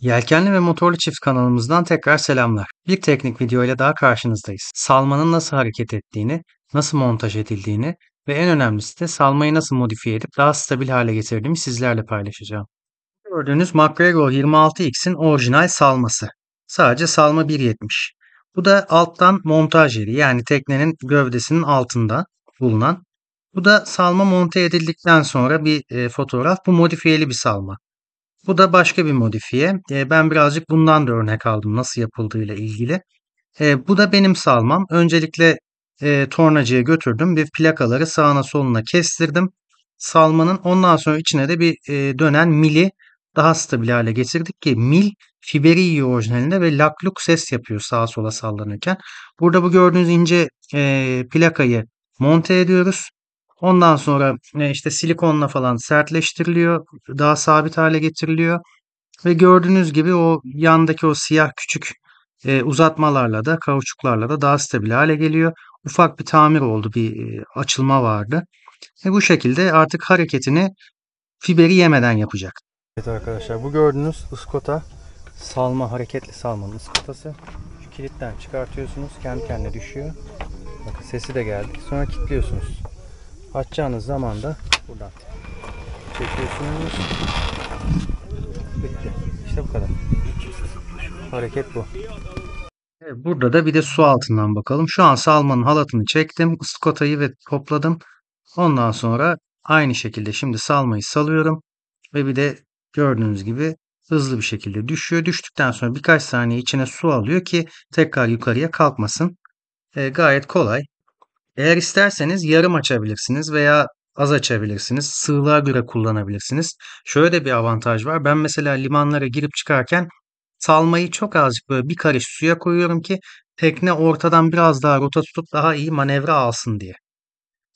Yelkenli ve Motorlu Çift kanalımızdan tekrar selamlar. Bir teknik video ile daha karşınızdayız. Salmanın nasıl hareket ettiğini, nasıl montaj edildiğini ve en önemlisi de salmayı nasıl modifiye edip daha stabil hale getirdiğimi sizlerle paylaşacağım. Gördüğünüz MacGregor 26X'in orijinal salması. Sadece salma 1.70. Bu da alttan montaj yeri yani teknenin gövdesinin altında bulunan. Bu da salma monte edildikten sonra bir e, fotoğraf. Bu modifiyeli bir salma. Bu da başka bir modifiye. Ee, ben birazcık bundan da örnek aldım nasıl yapıldığıyla ilgili. Ee, bu da benim salmam. Öncelikle e, tornacıya götürdüm Bir plakaları sağına soluna kestirdim. Salmanın ondan sonra içine de bir e, dönen mili daha stabil hale getirdik ki mil fiberi orijinalinde ve lakluk ses yapıyor sağa sola sallanırken. Burada bu gördüğünüz ince e, plakayı monte ediyoruz. Ondan sonra e, işte silikonla falan sertleştiriliyor. Daha sabit hale getiriliyor. Ve gördüğünüz gibi o yandaki o siyah küçük e, uzatmalarla da kauçuklarla da daha stabil hale geliyor. Ufak bir tamir oldu, bir e, açılma vardı. E, bu şekilde artık hareketini fiberi yemeden yapacak. Evet arkadaşlar bu gördüğünüz ıskota salma, hareketli salmanın ıskotası. Şu kilitten çıkartıyorsunuz, kendi kendine düşüyor. Bakın sesi de geldi. Sonra kilitliyorsunuz. Açacağınız zaman da buradan çekiyorsunuz. Bitti. İşte bu kadar. Hareket bu. Burada da bir de su altından bakalım. Şu an salmanın halatını çektim. Skotayı ve topladım. Ondan sonra aynı şekilde şimdi salmayı salıyorum. Ve bir de gördüğünüz gibi hızlı bir şekilde düşüyor. Düştükten sonra birkaç saniye içine su alıyor ki tekrar yukarıya kalkmasın. E, gayet kolay. Eğer isterseniz yarım açabilirsiniz veya az açabilirsiniz. Sığlığa göre kullanabilirsiniz. Şöyle de bir avantaj var. Ben mesela limanlara girip çıkarken salmayı çok azıcık böyle bir karış suya koyuyorum ki tekne ortadan biraz daha rota tutup daha iyi manevra alsın diye.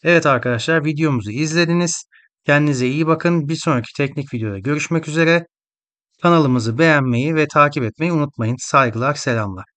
Evet arkadaşlar videomuzu izlediniz. Kendinize iyi bakın. Bir sonraki teknik videoda görüşmek üzere. Kanalımızı beğenmeyi ve takip etmeyi unutmayın. Saygılar, selamlar.